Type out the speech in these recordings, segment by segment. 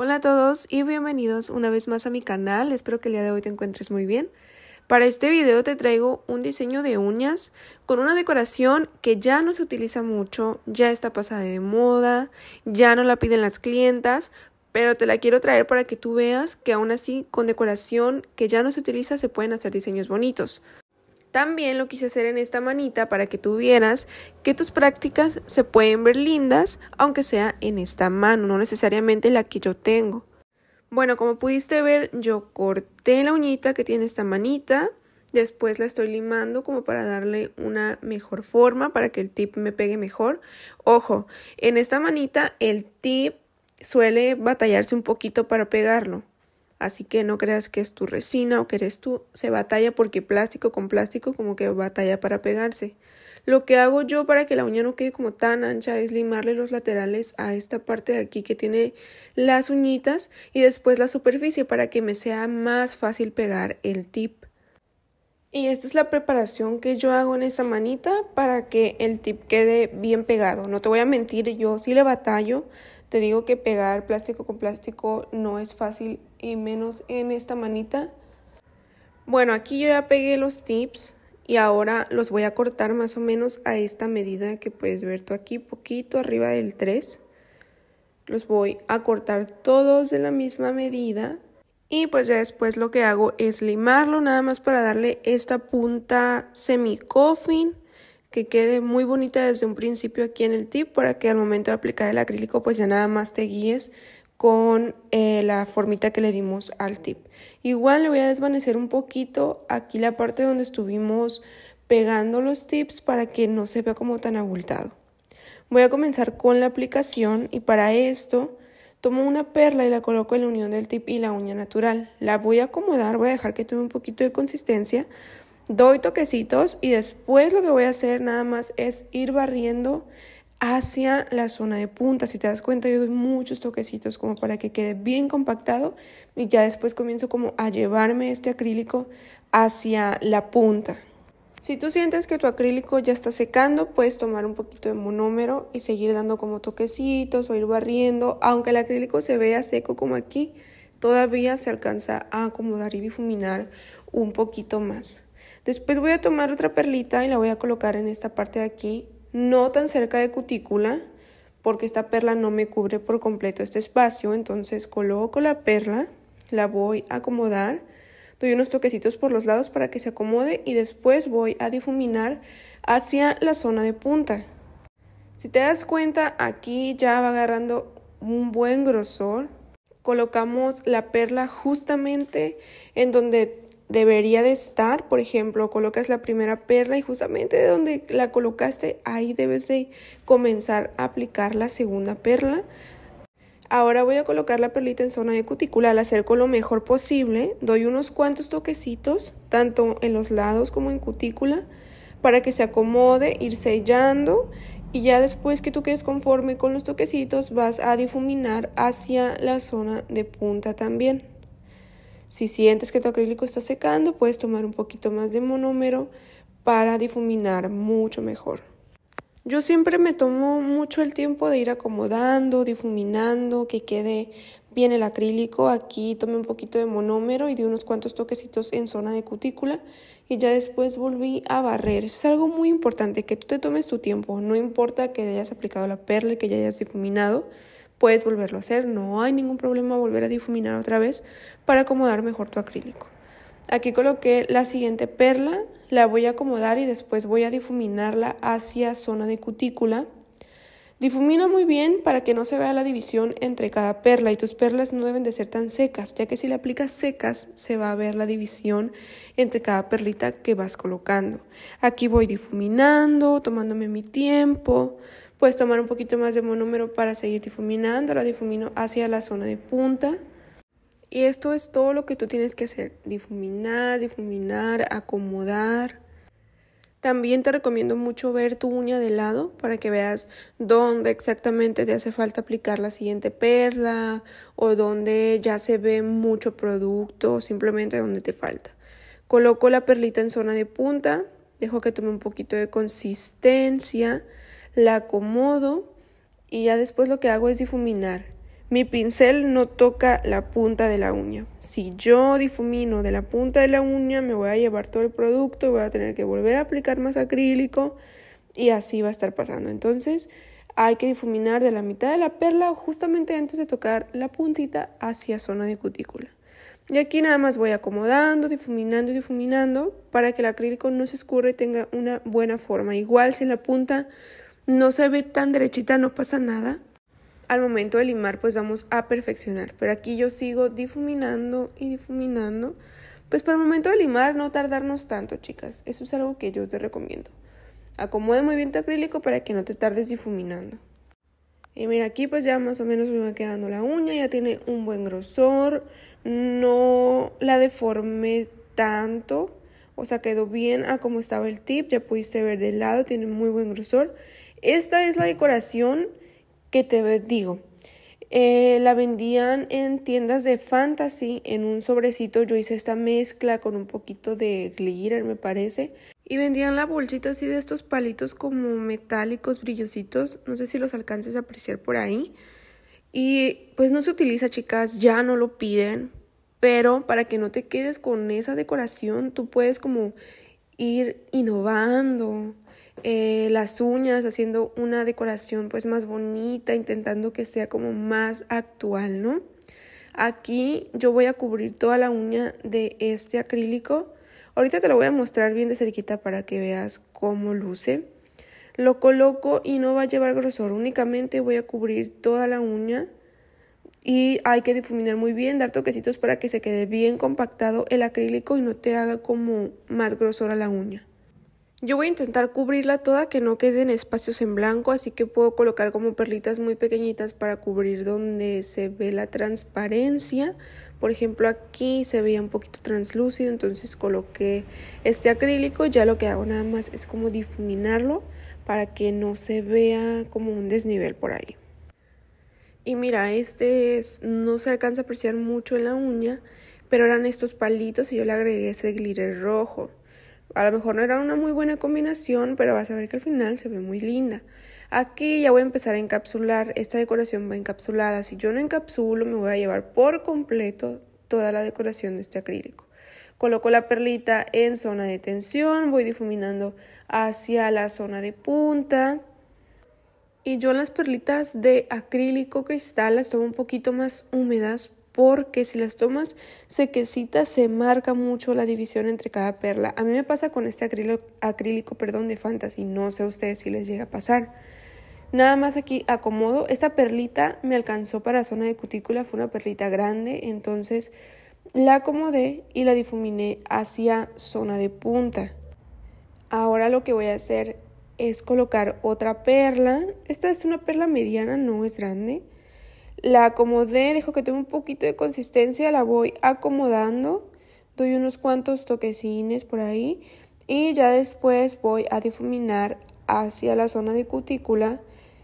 Hola a todos y bienvenidos una vez más a mi canal, espero que el día de hoy te encuentres muy bien. Para este video te traigo un diseño de uñas con una decoración que ya no se utiliza mucho, ya está pasada de moda, ya no la piden las clientas, pero te la quiero traer para que tú veas que aún así con decoración que ya no se utiliza se pueden hacer diseños bonitos. También lo quise hacer en esta manita para que tú vieras que tus prácticas se pueden ver lindas, aunque sea en esta mano, no necesariamente la que yo tengo. Bueno, como pudiste ver, yo corté la uñita que tiene esta manita. Después la estoy limando como para darle una mejor forma, para que el tip me pegue mejor. Ojo, en esta manita el tip suele batallarse un poquito para pegarlo. Así que no creas que es tu resina o que eres tú. Se batalla porque plástico con plástico como que batalla para pegarse. Lo que hago yo para que la uña no quede como tan ancha es limarle los laterales a esta parte de aquí que tiene las uñitas y después la superficie para que me sea más fácil pegar el tip. Y esta es la preparación que yo hago en esa manita para que el tip quede bien pegado. No te voy a mentir, yo sí le batallo. Te digo que pegar plástico con plástico no es fácil y menos en esta manita. Bueno, aquí yo ya pegué los tips y ahora los voy a cortar más o menos a esta medida que puedes ver tú aquí, poquito arriba del 3. Los voy a cortar todos de la misma medida y pues ya después lo que hago es limarlo nada más para darle esta punta semi coffin que quede muy bonita desde un principio aquí en el tip para que al momento de aplicar el acrílico pues ya nada más te guíes con eh, la formita que le dimos al tip. Igual le voy a desvanecer un poquito aquí la parte donde estuvimos pegando los tips para que no se vea como tan abultado. Voy a comenzar con la aplicación y para esto Tomo una perla y la coloco en la unión del tip y la uña natural. La voy a acomodar, voy a dejar que tome un poquito de consistencia. Doy toquecitos y después lo que voy a hacer nada más es ir barriendo hacia la zona de punta. Si te das cuenta, yo doy muchos toquecitos como para que quede bien compactado y ya después comienzo como a llevarme este acrílico hacia la punta. Si tú sientes que tu acrílico ya está secando, puedes tomar un poquito de monómero y seguir dando como toquecitos o ir barriendo. Aunque el acrílico se vea seco como aquí, todavía se alcanza a acomodar y difuminar un poquito más. Después voy a tomar otra perlita y la voy a colocar en esta parte de aquí, no tan cerca de cutícula, porque esta perla no me cubre por completo este espacio, entonces coloco la perla, la voy a acomodar doy unos toquecitos por los lados para que se acomode y después voy a difuminar hacia la zona de punta. Si te das cuenta, aquí ya va agarrando un buen grosor. Colocamos la perla justamente en donde debería de estar. Por ejemplo, colocas la primera perla y justamente de donde la colocaste, ahí debes de comenzar a aplicar la segunda perla Ahora voy a colocar la perlita en zona de cutícula, la acerco lo mejor posible, doy unos cuantos toquecitos, tanto en los lados como en cutícula, para que se acomode, ir sellando y ya después que tú quedes conforme con los toquecitos vas a difuminar hacia la zona de punta también. Si sientes que tu acrílico está secando, puedes tomar un poquito más de monómero para difuminar mucho mejor. Yo siempre me tomo mucho el tiempo de ir acomodando, difuminando, que quede bien el acrílico. Aquí tomé un poquito de monómero y di unos cuantos toquecitos en zona de cutícula y ya después volví a barrer. Eso es algo muy importante, que tú te tomes tu tiempo. No importa que hayas aplicado la perla y que ya hayas difuminado, puedes volverlo a hacer. No hay ningún problema volver a difuminar otra vez para acomodar mejor tu acrílico. Aquí coloqué la siguiente perla la voy a acomodar y después voy a difuminarla hacia zona de cutícula. Difumino muy bien para que no se vea la división entre cada perla y tus perlas no deben de ser tan secas, ya que si le aplicas secas se va a ver la división entre cada perlita que vas colocando. Aquí voy difuminando, tomándome mi tiempo. Puedes tomar un poquito más de monómero para seguir difuminando. La difumino hacia la zona de punta. Y esto es todo lo que tú tienes que hacer, difuminar, difuminar, acomodar. También te recomiendo mucho ver tu uña de lado para que veas dónde exactamente te hace falta aplicar la siguiente perla o dónde ya se ve mucho producto o simplemente dónde te falta. Coloco la perlita en zona de punta, dejo que tome un poquito de consistencia, la acomodo y ya después lo que hago es difuminar. Mi pincel no toca la punta de la uña. Si yo difumino de la punta de la uña, me voy a llevar todo el producto, voy a tener que volver a aplicar más acrílico y así va a estar pasando. Entonces hay que difuminar de la mitad de la perla justamente antes de tocar la puntita hacia zona de cutícula. Y aquí nada más voy acomodando, difuminando y difuminando para que el acrílico no se escurra y tenga una buena forma. Igual si la punta no se ve tan derechita no pasa nada al momento de limar pues vamos a perfeccionar, pero aquí yo sigo difuminando y difuminando, pues para el momento de limar no tardarnos tanto chicas, eso es algo que yo te recomiendo. Acomode muy bien tu acrílico para que no te tardes difuminando. Y mira, aquí pues ya más o menos me va quedando la uña, ya tiene un buen grosor, no la deformé tanto, o sea, quedó bien a como estaba el tip, ya pudiste ver del lado, tiene muy buen grosor. Esta es la decoración que te digo, eh, la vendían en tiendas de fantasy, en un sobrecito yo hice esta mezcla con un poquito de glitter me parece. Y vendían la bolsita así de estos palitos como metálicos, brillositos, no sé si los alcances a apreciar por ahí. Y pues no se utiliza chicas, ya no lo piden, pero para que no te quedes con esa decoración, tú puedes como ir innovando, eh, las uñas, haciendo una decoración pues más bonita, intentando que sea como más actual, ¿no? Aquí yo voy a cubrir toda la uña de este acrílico. Ahorita te lo voy a mostrar bien de cerquita para que veas cómo luce. Lo coloco y no va a llevar grosor, únicamente voy a cubrir toda la uña y hay que difuminar muy bien, dar toquecitos para que se quede bien compactado el acrílico y no te haga como más grosor a la uña. Yo voy a intentar cubrirla toda que no queden espacios en blanco, así que puedo colocar como perlitas muy pequeñitas para cubrir donde se ve la transparencia. Por ejemplo, aquí se veía un poquito translúcido, entonces coloqué este acrílico. Ya lo que hago nada más es como difuminarlo para que no se vea como un desnivel por ahí. Y mira, este no se alcanza a apreciar mucho en la uña, pero eran estos palitos y yo le agregué ese glitter rojo. A lo mejor no era una muy buena combinación, pero vas a ver que al final se ve muy linda. Aquí ya voy a empezar a encapsular. Esta decoración va encapsulada. Si yo no encapsulo, me voy a llevar por completo toda la decoración de este acrílico. Coloco la perlita en zona de tensión, voy difuminando hacia la zona de punta. Y yo las perlitas de acrílico cristal las tomo un poquito más húmedas porque si las tomas sequecitas se marca mucho la división entre cada perla. A mí me pasa con este acrílico, acrílico perdón, de Fantasy, no sé a ustedes si les llega a pasar. Nada más aquí acomodo. Esta perlita me alcanzó para zona de cutícula, fue una perlita grande, entonces la acomodé y la difuminé hacia zona de punta. Ahora lo que voy a hacer es colocar otra perla. Esta es una perla mediana, no es grande. La acomodé, dejo que tenga un poquito de consistencia, la voy acomodando, doy unos cuantos toquecines por ahí y ya después voy a difuminar hacia la zona de cutícula.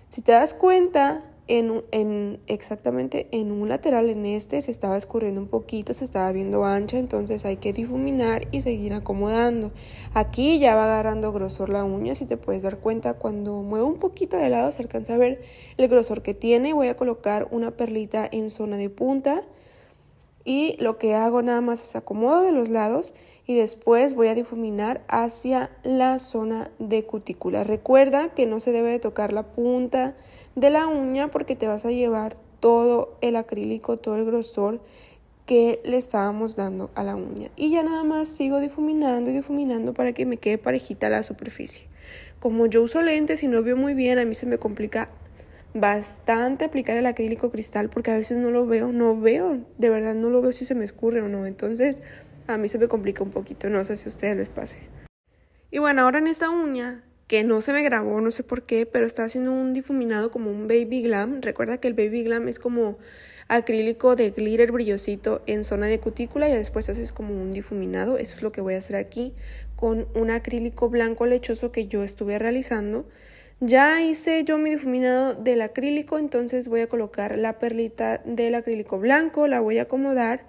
Si te das cuenta, en, en, exactamente en un lateral, en este, se estaba escurriendo un poquito, se estaba viendo ancha, entonces hay que difuminar y seguir acomodando. Aquí ya va agarrando grosor la uña, si te puedes dar cuenta, cuando muevo un poquito de lado se alcanza a ver el grosor que tiene. Voy a colocar una perlita en zona de punta y lo que hago nada más es acomodo de los lados y después voy a difuminar hacia la zona de cutícula. Recuerda que no se debe de tocar la punta de la uña porque te vas a llevar todo el acrílico, todo el grosor que le estábamos dando a la uña. Y ya nada más sigo difuminando y difuminando para que me quede parejita la superficie. Como yo uso lentes y no veo muy bien, a mí se me complica bastante aplicar el acrílico cristal porque a veces no lo veo, no veo, de verdad no lo veo si se me escurre o no. Entonces a mí se me complica un poquito, no sé si a ustedes les pase. Y bueno, ahora en esta uña, que no se me grabó, no sé por qué, pero está haciendo un difuminado como un baby glam. Recuerda que el baby glam es como acrílico de glitter brillosito en zona de cutícula y después haces como un difuminado. Eso es lo que voy a hacer aquí con un acrílico blanco lechoso que yo estuve realizando. Ya hice yo mi difuminado del acrílico, entonces voy a colocar la perlita del acrílico blanco, la voy a acomodar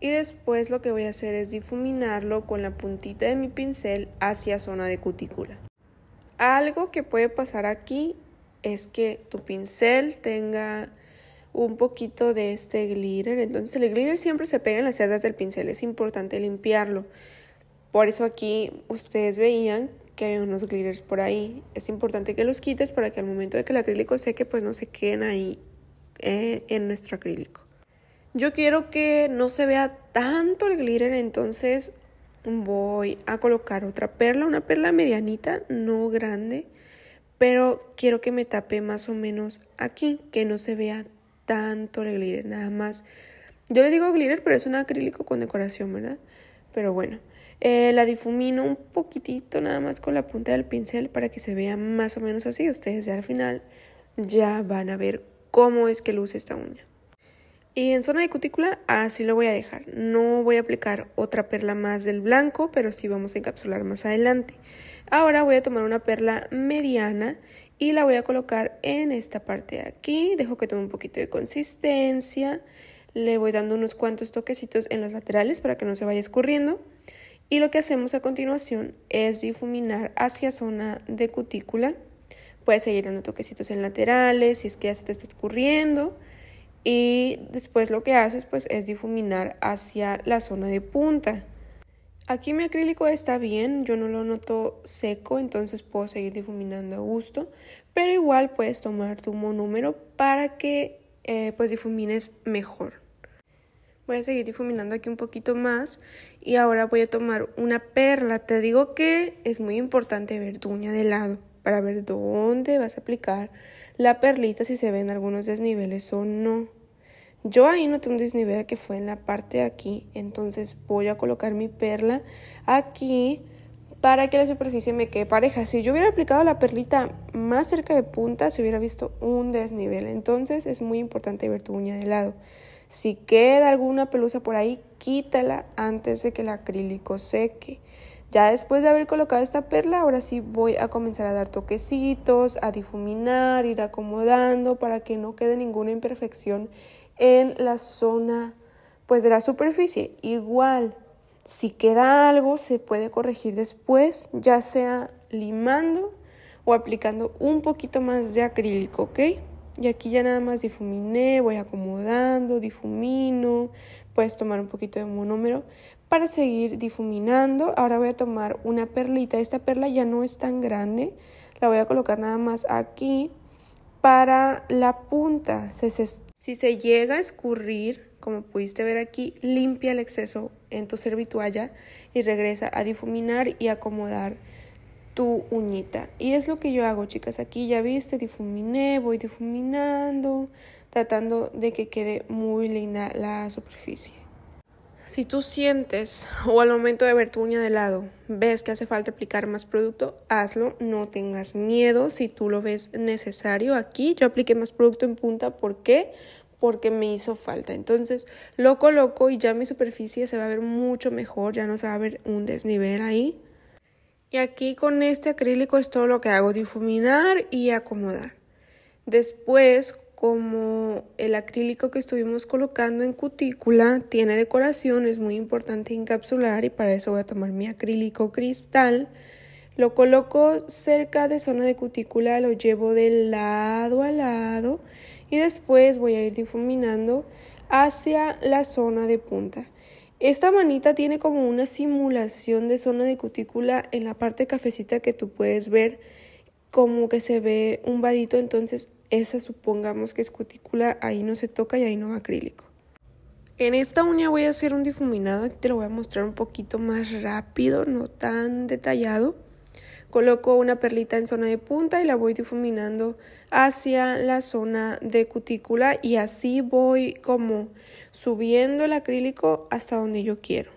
y después lo que voy a hacer es difuminarlo con la puntita de mi pincel hacia zona de cutícula. Algo que puede pasar aquí es que tu pincel tenga un poquito de este glitter, entonces el glitter siempre se pega en las cerdas del pincel, es importante limpiarlo. Por eso aquí ustedes veían que hay unos glitters por ahí. Es importante que los quites para que al momento de que el acrílico seque, pues no se queden ahí eh, en nuestro acrílico. Yo quiero que no se vea tanto el glitter, entonces voy a colocar otra perla, una perla medianita, no grande, pero quiero que me tape más o menos aquí, que no se vea tanto el glitter, nada más. Yo le digo glitter, pero es un acrílico con decoración, ¿verdad? Pero bueno, eh, la difumino un poquitito nada más con la punta del pincel para que se vea más o menos así. Ustedes ya al final ya van a ver cómo es que luce esta uña. Y en zona de cutícula así lo voy a dejar. No voy a aplicar otra perla más del blanco, pero sí vamos a encapsular más adelante. Ahora voy a tomar una perla mediana y la voy a colocar en esta parte de aquí. Dejo que tome un poquito de consistencia. Le voy dando unos cuantos toquecitos en los laterales para que no se vaya escurriendo. Y lo que hacemos a continuación es difuminar hacia zona de cutícula. Puedes seguir dando toquecitos en laterales si es que ya se te está escurriendo y después lo que haces pues es difuminar hacia la zona de punta. Aquí mi acrílico está bien, yo no lo noto seco, entonces puedo seguir difuminando a gusto, pero igual puedes tomar tu monúmero para que eh, pues difumines mejor. Voy a seguir difuminando aquí un poquito más y ahora voy a tomar una perla. Te digo que es muy importante ver tu uña de lado para ver dónde vas a aplicar la perlita, si se ven algunos desniveles o no. Yo ahí noté un desnivel que fue en la parte de aquí, entonces voy a colocar mi perla aquí para que la superficie me quede pareja. Si yo hubiera aplicado la perlita más cerca de punta, se hubiera visto un desnivel. Entonces es muy importante ver tu uña de lado. Si queda alguna pelusa por ahí, quítala antes de que el acrílico seque. Ya después de haber colocado esta perla, ahora sí voy a comenzar a dar toquecitos, a difuminar, ir acomodando para que no quede ninguna imperfección en la zona pues de la superficie. Igual, si queda algo se puede corregir después, ya sea limando o aplicando un poquito más de acrílico, ¿ok? Y aquí ya nada más difuminé, voy acomodando, difumino, puedes tomar un poquito de monómero para seguir difuminando. Ahora voy a tomar una perlita, esta perla ya no es tan grande, la voy a colocar nada más aquí para la punta, se, se, si se llega a escurrir, como pudiste ver aquí, limpia el exceso en tu servitualla y regresa a difuminar y acomodar tu uñita. Y es lo que yo hago, chicas. Aquí ya viste, difuminé, voy difuminando, tratando de que quede muy linda la superficie. Si tú sientes o al momento de ver tu uña de lado ves que hace falta aplicar más producto, hazlo, no tengas miedo si tú lo ves necesario. Aquí yo apliqué más producto en punta, ¿por qué? Porque me hizo falta. Entonces lo coloco y ya mi superficie se va a ver mucho mejor, ya no se va a ver un desnivel ahí. Y aquí con este acrílico es todo lo que hago, difuminar y acomodar. Después como el acrílico que estuvimos colocando en cutícula tiene decoración, es muy importante encapsular y para eso voy a tomar mi acrílico cristal. Lo coloco cerca de zona de cutícula, lo llevo de lado a lado y después voy a ir difuminando hacia la zona de punta. Esta manita tiene como una simulación de zona de cutícula en la parte cafecita que tú puedes ver como que se ve un vadito, entonces esa supongamos que es cutícula, ahí no se toca y ahí no va acrílico. En esta uña voy a hacer un difuminado, te lo voy a mostrar un poquito más rápido, no tan detallado. Coloco una perlita en zona de punta y la voy difuminando hacia la zona de cutícula y así voy como subiendo el acrílico hasta donde yo quiero.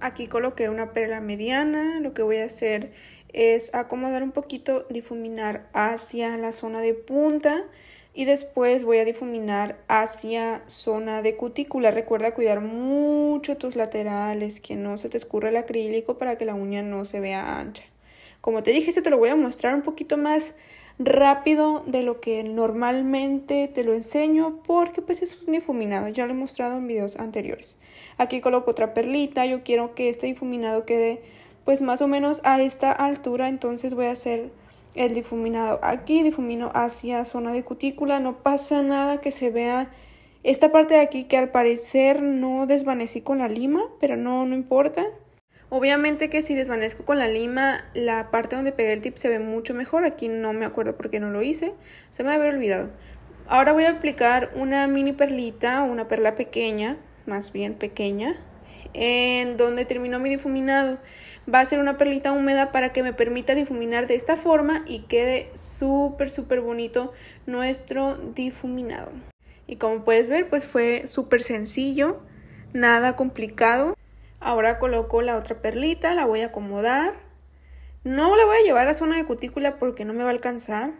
Aquí coloqué una perla mediana, lo que voy a hacer es acomodar un poquito, difuminar hacia la zona de punta y después voy a difuminar hacia zona de cutícula. Recuerda cuidar mucho tus laterales, que no se te escurra el acrílico para que la uña no se vea ancha. Como te dije, esto te lo voy a mostrar un poquito más rápido de lo que normalmente te lo enseño porque pues es un difuminado, ya lo he mostrado en videos anteriores. Aquí coloco otra perlita, yo quiero que este difuminado quede pues más o menos a esta altura entonces voy a hacer el difuminado aquí, difumino hacia zona de cutícula, no pasa nada que se vea esta parte de aquí que al parecer no desvanecí con la lima, pero no, no importa. Obviamente que si desvanezco con la lima, la parte donde pegué el tip se ve mucho mejor, aquí no me acuerdo por qué no lo hice, se me había olvidado. Ahora voy a aplicar una mini perlita, una perla pequeña, más bien pequeña, en donde terminó mi difuminado va a ser una perlita húmeda para que me permita difuminar de esta forma y quede súper súper bonito nuestro difuminado. Y como puedes ver pues fue súper sencillo, nada complicado. Ahora coloco la otra perlita, la voy a acomodar. No la voy a llevar a zona de cutícula porque no me va a alcanzar,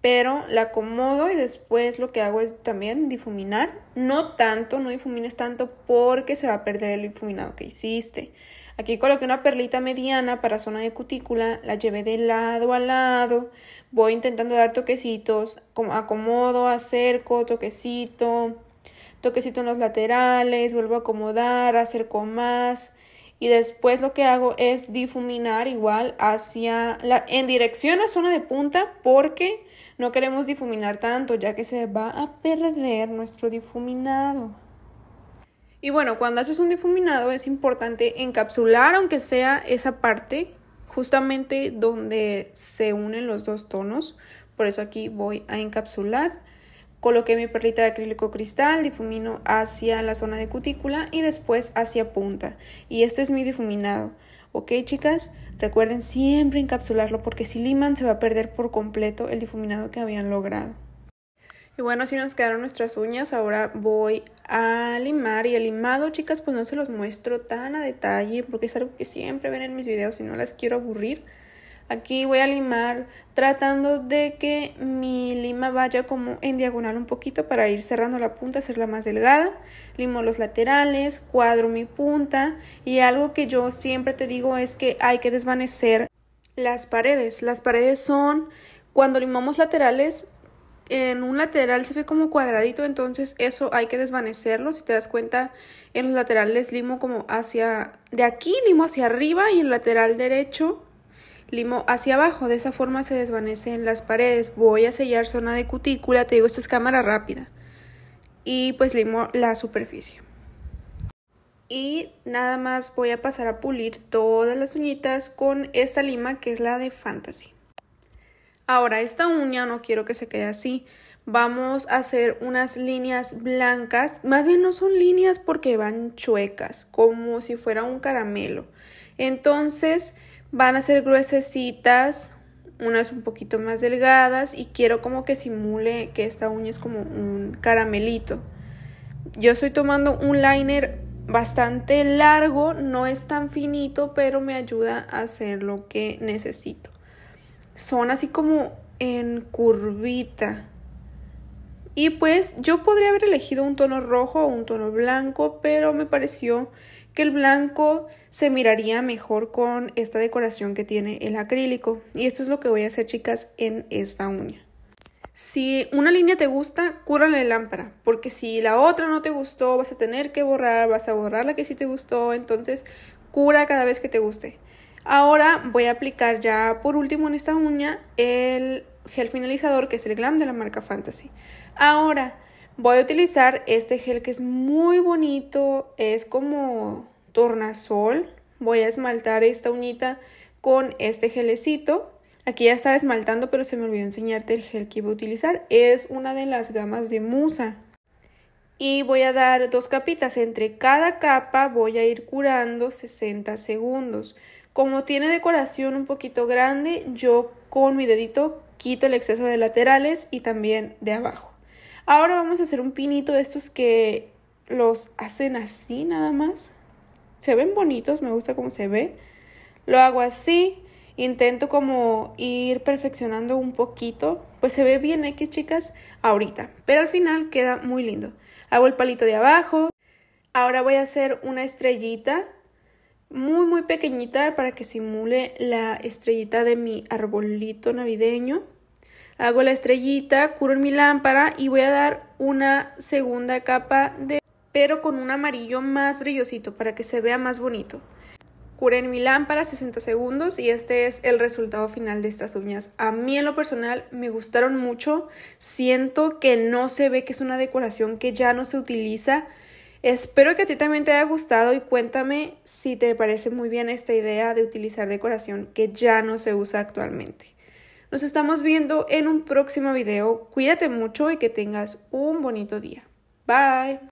pero la acomodo y después lo que hago es también difuminar. No tanto, no difumines tanto porque se va a perder el difuminado que hiciste. Aquí coloqué una perlita mediana para zona de cutícula, la llevé de lado a lado, voy intentando dar toquecitos, acomodo, acerco, toquecito, toquecito en los laterales, vuelvo a acomodar, acerco más y después lo que hago es difuminar igual hacia la en dirección a zona de punta porque no queremos difuminar tanto ya que se va a perder nuestro difuminado. Y bueno, cuando haces un difuminado es importante encapsular, aunque sea esa parte, justamente donde se unen los dos tonos. Por eso aquí voy a encapsular. Coloqué mi perlita de acrílico cristal, difumino hacia la zona de cutícula y después hacia punta. Y este es mi difuminado. ¿Ok, chicas? Recuerden siempre encapsularlo porque si liman se va a perder por completo el difuminado que habían logrado. Y bueno, así nos quedaron nuestras uñas. Ahora voy a limar. Y el limado, chicas, pues no se los muestro tan a detalle porque es algo que siempre ven en mis videos y no las quiero aburrir. Aquí voy a limar tratando de que mi lima vaya como en diagonal un poquito para ir cerrando la punta, hacerla más delgada. Limo los laterales, cuadro mi punta y algo que yo siempre te digo es que hay que desvanecer las paredes. Las paredes son cuando limamos laterales en un lateral se ve como cuadradito, entonces eso hay que desvanecerlo. Si te das cuenta, en los laterales limo como hacia... De aquí limo hacia arriba y el lateral derecho limo hacia abajo. De esa forma se desvanecen las paredes. Voy a sellar zona de cutícula. Te digo, esto es cámara rápida. Y pues limo la superficie. Y nada más voy a pasar a pulir todas las uñitas con esta lima que es la de Fantasy. Ahora, esta uña no quiero que se quede así. Vamos a hacer unas líneas blancas, más bien no son líneas porque van chuecas, como si fuera un caramelo. Entonces van a ser gruesecitas, unas un poquito más delgadas y quiero como que simule que esta uña es como un caramelito. Yo estoy tomando un liner bastante largo, no es tan finito, pero me ayuda a hacer lo que necesito son así como en curvita. Y pues yo podría haber elegido un tono rojo o un tono blanco, pero me pareció que el blanco se miraría mejor con esta decoración que tiene el acrílico. Y esto es lo que voy a hacer, chicas, en esta uña. Si una línea te gusta, cúrale la lámpara, porque si la otra no te gustó, vas a tener que borrar, vas a borrar la que sí te gustó, entonces cura cada vez que te guste. Ahora voy a aplicar ya por último en esta uña el gel finalizador que es el glam de la marca Fantasy. Ahora voy a utilizar este gel que es muy bonito, es como tornasol. Voy a esmaltar esta uñita con este gelecito. Aquí ya estaba esmaltando, pero se me olvidó enseñarte el gel que iba a utilizar. Es una de las gamas de Musa. Y voy a dar dos capitas. Entre cada capa voy a ir curando 60 segundos. Como tiene decoración un poquito grande, yo con mi dedito quito el exceso de laterales y también de abajo. Ahora vamos a hacer un pinito de estos que los hacen así nada más. Se ven bonitos, me gusta cómo se ve. Lo hago así, intento como ir perfeccionando un poquito. Pues se ve bien X, ¿eh, chicas, ahorita. Pero al final queda muy lindo. Hago el palito de abajo. Ahora voy a hacer una estrellita muy muy pequeñita para que simule la estrellita de mi arbolito navideño. Hago la estrellita, curo en mi lámpara y voy a dar una segunda capa de pero con un amarillo más brillosito para que se vea más bonito. Curo en mi lámpara 60 segundos y este es el resultado final de estas uñas. A mí en lo personal me gustaron mucho. Siento que no se ve que es una decoración que ya no se utiliza. Espero que a ti también te haya gustado y cuéntame si te parece muy bien esta idea de utilizar decoración que ya no se usa actualmente. Nos estamos viendo en un próximo video. Cuídate mucho y que tengas un bonito día. Bye.